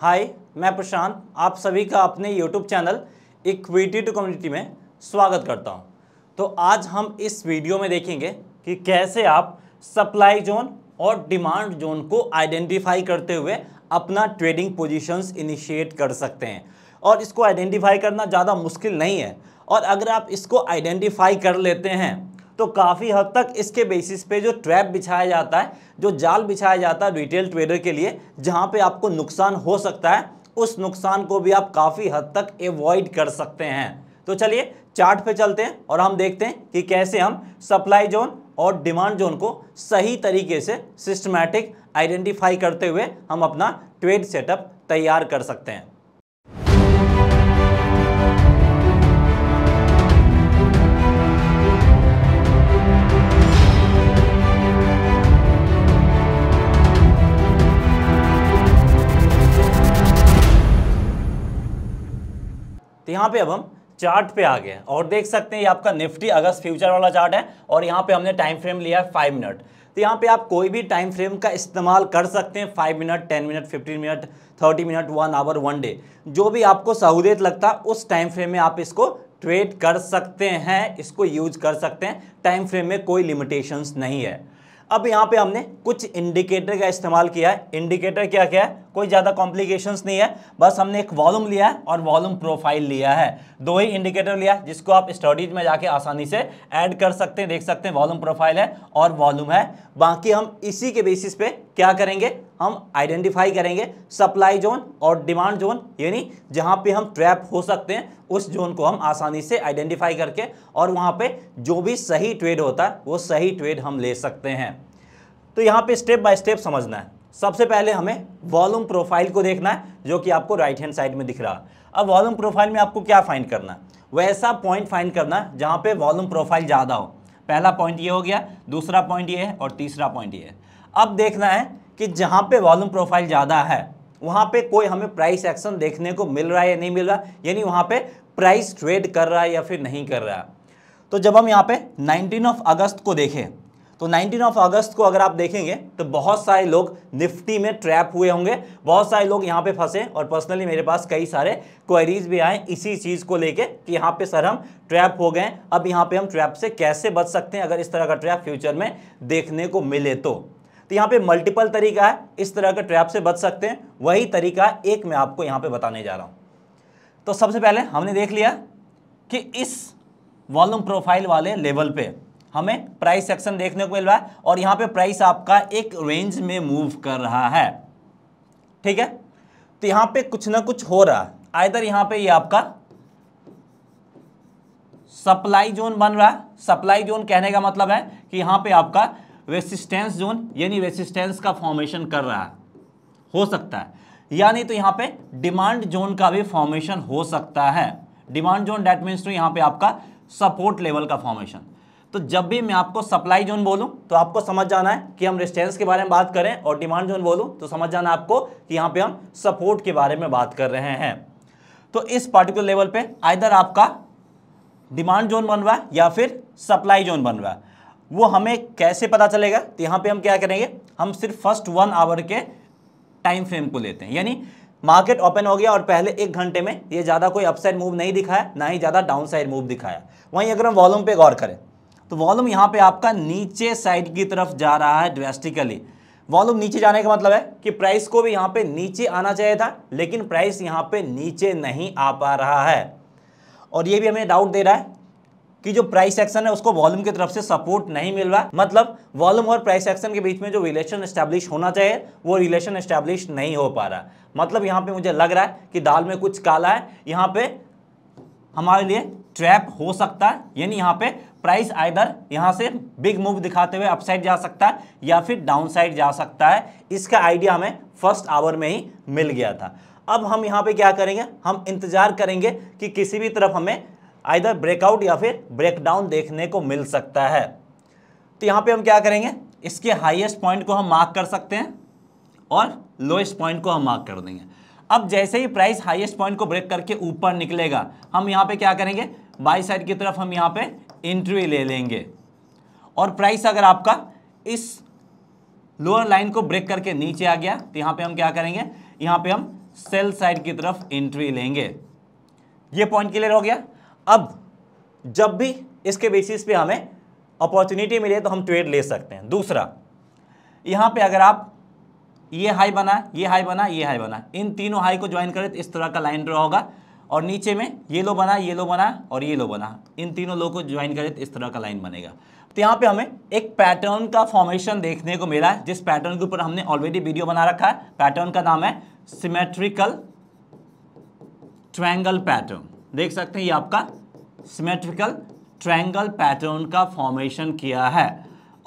हाय मैं प्रशांत आप सभी का अपने YouTube channel Equity to Community में स्वागत करता हूं। तो आज हम इस वीडियो में देखेंगे कि कैसे आप सप्लाई जोन और डिमांड जोन को आइडेंटिफाई करते हुए अपना ट्रेडिंग पोजीशंस इनिशिएट कर सकते हैं और इसको आइडेंटिफाई करना ज़्यादा मुश्किल नहीं है और अगर आप इसको आइडेंटिफाई कर लेते हैं तो काफ़ी हद तक इसके बेसिस पे जो ट्रैप बिछाया जाता है जो जाल बिछाया जाता है रिटेल ट्रेडर के लिए जहाँ पे आपको नुकसान हो सकता है उस नुकसान को भी आप काफ़ी हद तक एवॉइड कर सकते हैं तो चलिए चार्ट पे चलते हैं और हम देखते हैं कि कैसे हम सप्लाई जोन और डिमांड जोन को सही तरीके से सिस्टमैटिक आइडेंटिफाई करते हुए हम अपना ट्रेड सेटअप तैयार कर सकते हैं यहाँ पे अब हम चार्ट पे आ गए और देख सकते हैं ये आपका निफ्टी अगस्त फ्यूचर वाला चार्ट है और यहाँ पे हमने टाइम फ्रेम लिया है फाइव मिनट तो यहाँ पे आप कोई भी टाइम फ्रेम का इस्तेमाल कर सकते हैं five minute ten minute fifteen minute thirty minute one hour one day जो भी आपको सहूलियत लगता है उस टाइम फ्रेम में आप इसको ट्रेड कर सकते हैं इसको यूज कर सकते हैं टाइम फ्रेम में कोई लिमिटेशंस नहीं है अब यहाँ पे हमने कुछ इंडिकेटर का इस्तेमाल किया है इंडिकेटर क्या क्या है कोई ज़्यादा कॉम्प्लिकेशंस नहीं है बस हमने एक वॉल्यूम लिया है और वॉल्यूम प्रोफाइल लिया है दो ही इंडिकेटर लिया है जिसको आप स्टडीज में जाके आसानी से ऐड कर सकते हैं देख सकते हैं वॉल्यूम प्रोफाइल है और वॉल्यूम है बाकी हम इसी के बेसिस पे क्या करेंगे हम आइडेंटिफाई करेंगे सप्लाई जोन और डिमांड जोन यानी जहां पे हम ट्रैप हो सकते हैं उस जोन को हम आसानी से आइडेंटिफाई करके और वहां पे जो भी सही ट्रेड होता है वो सही ट्रेड हम ले सकते हैं तो यहां पे स्टेप बाय स्टेप समझना है सबसे पहले हमें वॉल्यूम प्रोफाइल को देखना है जो कि आपको राइट हैंड साइड में दिख रहा है अब वॉल्यूम प्रोफाइल में आपको क्या फाइंड करना है वैसा पॉइंट फाइंड करना है जहाँ पर वॉल्यूम प्रोफाइल ज़्यादा हो पहला पॉइंट ये हो गया दूसरा पॉइंट ये है और तीसरा पॉइंट ये है अब देखना है कि जहाँ पे वॉल्यूम प्रोफाइल ज़्यादा है वहाँ पे कोई हमें प्राइस एक्शन देखने को मिल रहा है या नहीं मिल रहा यानी वहाँ पे प्राइस ट्रेड कर रहा है या फिर नहीं कर रहा तो जब हम यहाँ पे 19 ऑफ अगस्त को देखें तो 19 ऑफ अगस्त को अगर आप देखेंगे तो बहुत सारे लोग निफ्टी में ट्रैप हुए होंगे बहुत सारे लोग यहाँ पे फंसे और पर्सनली मेरे पास कई सारे क्वेरीज भी आए इसी चीज़ को लेके कि यहाँ पे सर हम ट्रैप हो गए अब यहाँ पे हम ट्रैप से कैसे बच सकते हैं अगर इस तरह का ट्रैप फ्यूचर में देखने को मिले तो तो यहाँ पे मल्टीपल तरीका है इस तरह के ट्रैप से बच सकते हैं वही तरीका एक मैं आपको यहाँ पे बताने जा रहा हूँ तो सबसे पहले हमने देख लिया कि इस वॉल्यूम प्रोफाइल वाले लेवल पे हमें प्राइस सेक्शन देखने को मिल रहा है और यहाँ पे प्राइस आपका एक रेंज में मूव कर रहा है ठीक है तो यहाँ पे कुछ ना कुछ हो रहा है आइधर यहाँ पर ये यह आपका सप्लाई जोन बन रहा है सप्लाई जोन कहने का मतलब है कि यहाँ पे आपका रेसिस्टेंस जोन यानी रेसिस्टेंस का फॉर्मेशन कर रहा है हो सकता है यानी तो यहाँ पे डिमांड जोन का भी फॉर्मेशन हो सकता है demand zone that means to यहाँ पे आपका सपोर्ट लेवल का फॉर्मेशन तो जब भी मैं आपको सप्लाई जोन बोलूं तो आपको समझ जाना है कि हम रेस्टेंस के बारे में बात करें और डिमांड जोन बोलूं तो समझ जाना आपको कि यहाँ पे हम सपोर्ट के बारे में बात कर रहे हैं तो इस पर्टिकुलर लेवल पर आइधर आपका डिमांड जोन बन रहा है या फिर सप्लाई जोन बन रहा है वो हमें कैसे पता चलेगा तो यहाँ पे हम क्या करेंगे हम सिर्फ फर्स्ट वन आवर के टाइम फ्रेम को लेते हैं यानी मार्केट ओपन हो गया और पहले एक घंटे में ये ज़्यादा कोई अपसाइड मूव नहीं दिखाया ना ही ज़्यादा डाउन साइड मूव दिखाया वहीं अगर हम वॉलूम पे गौर करें तो वॉलूम यहाँ पे आपका नीचे साइड की तरफ जा रहा है ड्रेस्टिकली वॉल्यूम नीचे जाने का मतलब है कि प्राइस को भी यहाँ पर नीचे आना चाहिए था लेकिन प्राइस यहाँ पर नीचे नहीं आ पा रहा है और ये भी हमें डाउट दे रहा है कि जो प्राइस एक्शन है उसको वॉल्यूम की तरफ से सपोर्ट नहीं मिल रहा मतलब वॉल्यूम और प्राइस एक्शन के बीच में जो रिलेशन स्टैब्लिश होना चाहिए वो रिलेशन स्टैब्लिश नहीं हो पा रहा मतलब यहाँ पे मुझे लग रहा है कि दाल में कुछ काला है यहाँ पे हमारे लिए ट्रैप हो सकता है यानी यहाँ पे प्राइस आइदर यहाँ से बिग मूव दिखाते हुए अपसाइड जा सकता है या फिर साइड जा सकता है इसका आइडिया हमें फर्स्ट आवर में ही मिल गया था अब हम यहाँ पे क्या करेंगे हम इंतज़ार करेंगे कि किसी भी तरफ हमें आइधर ब्रेकआउट या फिर ब्रेकडाउन देखने को मिल सकता है तो यहाँ पे हम क्या करेंगे इसके हाईएस्ट पॉइंट को हम मार्क कर सकते हैं और लोएस्ट पॉइंट को हम मार्क कर देंगे अब जैसे ही प्राइस हाईएस्ट पॉइंट को ब्रेक करके ऊपर निकलेगा हम यहाँ पे क्या करेंगे बाई साइड की तरफ हम यहाँ पे एंट्री ले लेंगे और प्राइस अगर आपका इस लोअर लाइन को ब्रेक करके नीचे आ गया तो यहाँ पर हम क्या करेंगे यहाँ पर हम सेल साइड की तरफ एंट्री लेंगे ये पॉइंट क्लियर हो गया अब जब भी इसके बेसिस पे हमें अपॉर्चुनिटी मिले तो हम ट्रेड ले सकते हैं दूसरा यहाँ पे अगर आप ये हाई बना ये हाई बना ये हाई बना इन तीनों हाई को ज्वाइन करें तो इस तरह का लाइन ड्रॉ होगा और नीचे में ये लो बना ये लो बना और ये लो बना इन तीनों लो को ज्वाइन करें तो इस तरह का लाइन बनेगा तो यहाँ पे हमें एक पैटर्न का फॉर्मेशन देखने को मिला जिस पैटर्न के ऊपर हमने ऑलरेडी वीडियो बना रखा है पैटर्न का नाम है सिमेट्रिकल ट्रैंगल पैटर्न देख सकते हैं ये आपका सिमेट्रिकल ट्रायंगल पैटर्न का फॉर्मेशन किया है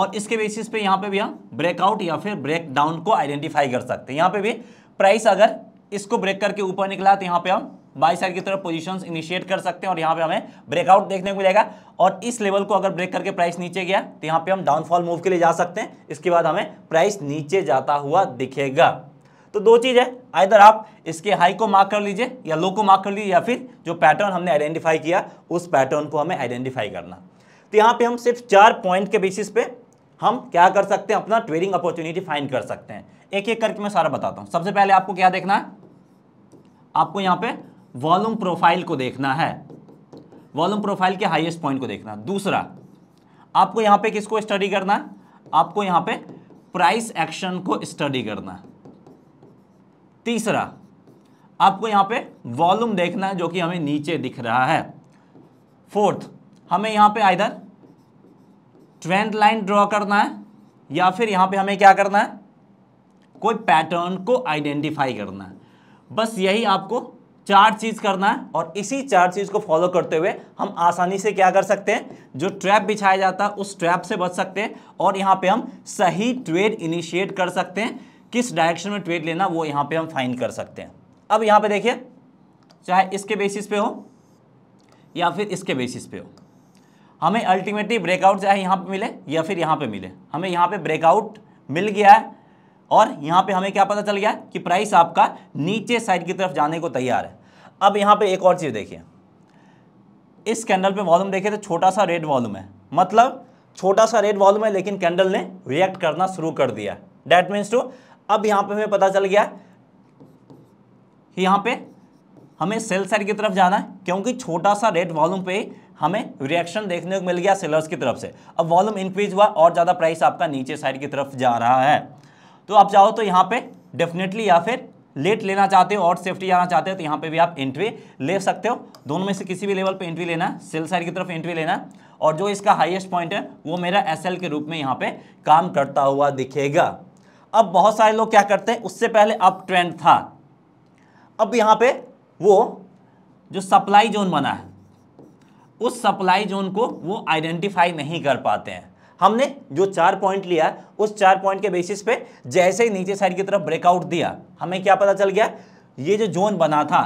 और इसके बेसिस पे यहाँ पे भी हम ब्रेकआउट या फिर ब्रेक डाउन को आइडेंटिफाई कर सकते हैं यहाँ पे भी प्राइस अगर इसको ब्रेक करके ऊपर निकला तो यहाँ पे हम बाई साइड की तरफ पोजीशंस इनिशिएट कर सकते हैं और यहाँ पे हमें ब्रेकआउट देखने को मिलेगा और इस लेवल को अगर ब्रेक करके प्राइस नीचे गया तो यहाँ पे हम डाउनफॉल मूव के लिए जा सकते हैं इसके बाद हमें प्राइस नीचे जाता हुआ दिखेगा तो दो चीज़ है आइधर आप इसके हाई को मार्क कर लीजिए या लो को मार्क कर लीजिए या फिर जो पैटर्न हमने आइडेंटिफाई किया उस पैटर्न को हमें आइडेंटिफाई करना तो यहाँ पे हम सिर्फ चार पॉइंट के बेसिस पे हम क्या कर सकते हैं अपना ट्रेडिंग अपॉर्चुनिटी फाइंड कर सकते हैं एक एक करके मैं सारा बताता हूँ सबसे पहले आपको क्या देखना है आपको यहाँ पे वॉल्यूम प्रोफाइल को देखना है वॉल्यूम प्रोफाइल के हाईएस्ट पॉइंट को देखना है दूसरा आपको यहाँ पे किसको स्टडी करना है आपको यहाँ पे प्राइस एक्शन को स्टडी करना है तीसरा आपको यहां पे वॉल्यूम देखना है जो कि हमें नीचे दिख रहा है फोर्थ हमें यहां पे आइधर ट्रेंड लाइन ड्रॉ करना है या फिर यहाँ पे हमें क्या करना है कोई पैटर्न को आइडेंटिफाई करना है बस यही आपको चार चीज़ करना है और इसी चार चीज़ को फॉलो करते हुए हम आसानी से क्या कर सकते हैं जो ट्रैप बिछाया जाता है उस ट्रैप से बच सकते हैं और यहां पे हम सही ट्रेड इनिशिएट कर सकते हैं किस डायरेक्शन में ट्वेट लेना वो यहाँ पे हम फाइन कर सकते हैं अब यहाँ पे देखिए चाहे इसके बेसिस पे हो या फिर इसके बेसिस पे हो हमें अल्टीमेटली ब्रेकआउट चाहे यहाँ पे मिले या फिर यहाँ पे मिले हमें यहाँ पे ब्रेकआउट मिल गया है और यहाँ पे हमें क्या पता चल गया कि प्राइस आपका नीचे साइड की तरफ जाने को तैयार है अब यहाँ पर एक और चीज़ देखिए इस कैंडल पर वॉलूम देखिए तो छोटा सा रेड वॉलूम है मतलब छोटा सा रेड वॉलूम है लेकिन कैंडल ने रिएक्ट करना शुरू कर दिया डैट मीन्स टू अब यहां पे हमें पता चल गया कि यहाँ पे हमें सेल साइड की तरफ जाना है क्योंकि छोटा सा रेट वॉल्यूम पे हमें रिएक्शन देखने को मिल गया सेलर्स की तरफ से अब वॉल्यूम इंक्रीज हुआ और ज़्यादा प्राइस आपका नीचे साइड की तरफ जा रहा है तो आप चाहो तो यहां पर डेफिनेटली या फिर लेट लेना चाहते हो और सेफ्टी जाना चाहते हो तो यहाँ पे भी आप एंट्री ले सकते हो दोनों में से किसी भी लेवल पे एंट्री लेना है सेल साइड की तरफ एंट्री लेना और जो इसका हाईएस्ट पॉइंट है वो मेरा एसएल के रूप में यहाँ पे काम करता हुआ दिखेगा अब बहुत सारे लोग क्या करते हैं उससे पहले अब ट्रेंड था अब यहां पे वो जो सप्लाई जोन बना है उस सप्लाई जोन को वो आइडेंटिफाई नहीं कर पाते हैं हमने जो चार पॉइंट लिया उस चार पॉइंट के बेसिस पे जैसे ही नीचे साइड की तरफ ब्रेकआउट दिया हमें क्या पता चल गया ये जो जोन बना था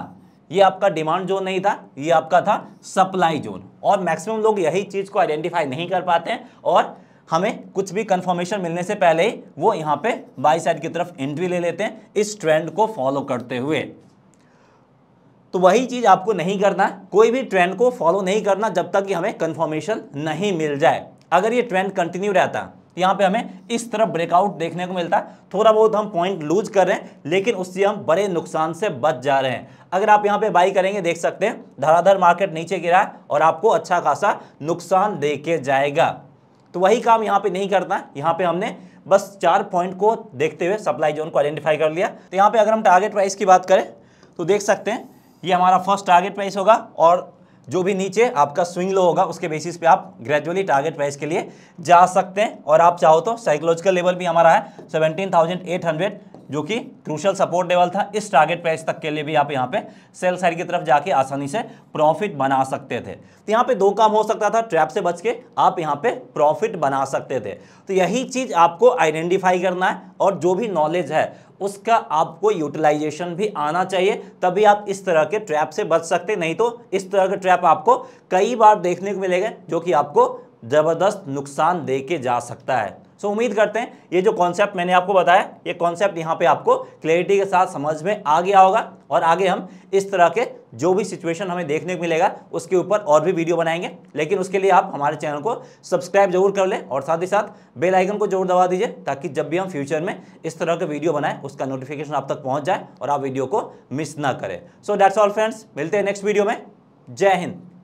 ये आपका डिमांड जोन नहीं था ये आपका था सप्लाई जोन और मैक्सिमम लोग यही चीज़ को आइडेंटिफाई नहीं कर पाते हैं और हमें कुछ भी कंफर्मेशन मिलने से पहले ही वो यहाँ पे बाई साइड की तरफ एंट्री ले लेते हैं इस ट्रेंड को फॉलो करते हुए तो वही चीज़ आपको नहीं करना कोई भी ट्रेंड को फॉलो नहीं करना जब तक कि हमें कंफर्मेशन नहीं मिल जाए अगर ये ट्रेंड कंटिन्यू रहता तो यहाँ पे हमें इस तरफ ब्रेकआउट देखने को मिलता थोड़ा बहुत हम पॉइंट लूज कर रहे हैं लेकिन उससे हम बड़े नुकसान से बच जा रहे हैं अगर आप यहाँ पे बाई करेंगे देख सकते हैं धराधर मार्केट नीचे गिरा और आपको अच्छा खासा नुकसान दे के जाएगा तो वही काम यहाँ पे नहीं करता यहाँ पे हमने बस चार पॉइंट को देखते हुए सप्लाई जोन को आइडेंटिफाई कर लिया तो यहाँ पे अगर हम टारगेट प्राइस की बात करें तो देख सकते हैं ये हमारा फर्स्ट टारगेट प्राइस होगा और जो भी नीचे आपका स्विंग लो होगा उसके बेसिस पे आप ग्रेजुअली टारगेट प्राइस के लिए जा सकते हैं और आप चाहो तो साइकोलॉजिकल लेवल भी हमारा है सेवनटीन थाउजेंड एट हंड्रेड जो कि क्रूशल सपोर्ट लेवल था इस टारगेट प्राइस तक के लिए भी आप यहाँ पे सेल साइड की तरफ जाके आसानी से प्रॉफिट बना सकते थे तो यहाँ पे दो काम हो सकता था ट्रैप से बच के आप यहाँ पे प्रॉफिट बना सकते थे तो यही चीज़ आपको आइडेंटिफाई करना है और जो भी नॉलेज है उसका आपको यूटिलाइजेशन भी आना चाहिए तभी आप इस तरह के ट्रैप से बच सकते नहीं तो इस तरह के ट्रैप आपको कई बार देखने को मिलेगा जो कि आपको ज़बरदस्त नुकसान दे के जा सकता है सो उम्मीद करते हैं ये जो कॉन्सेप्ट मैंने आपको बताया ये कॉन्सेप्ट यहाँ पे आपको क्लैरिटी के साथ समझ में आ गया होगा और आगे हम इस तरह के जो भी सिचुएशन हमें देखने को मिलेगा उसके ऊपर और भी वीडियो बनाएंगे लेकिन उसके लिए आप हमारे चैनल को सब्सक्राइब जरूर कर लें और साथ ही साथ बेल आइकन को जरूर दबा दीजिए ताकि जब भी हम फ्यूचर में इस तरह के वीडियो बनाएं उसका नोटिफिकेशन आप तक पहुंच जाए और आप वीडियो को मिस ना करें सो डैट्स ऑल फ्रेंड्स मिलते हैं नेक्स्ट वीडियो में जय हिंद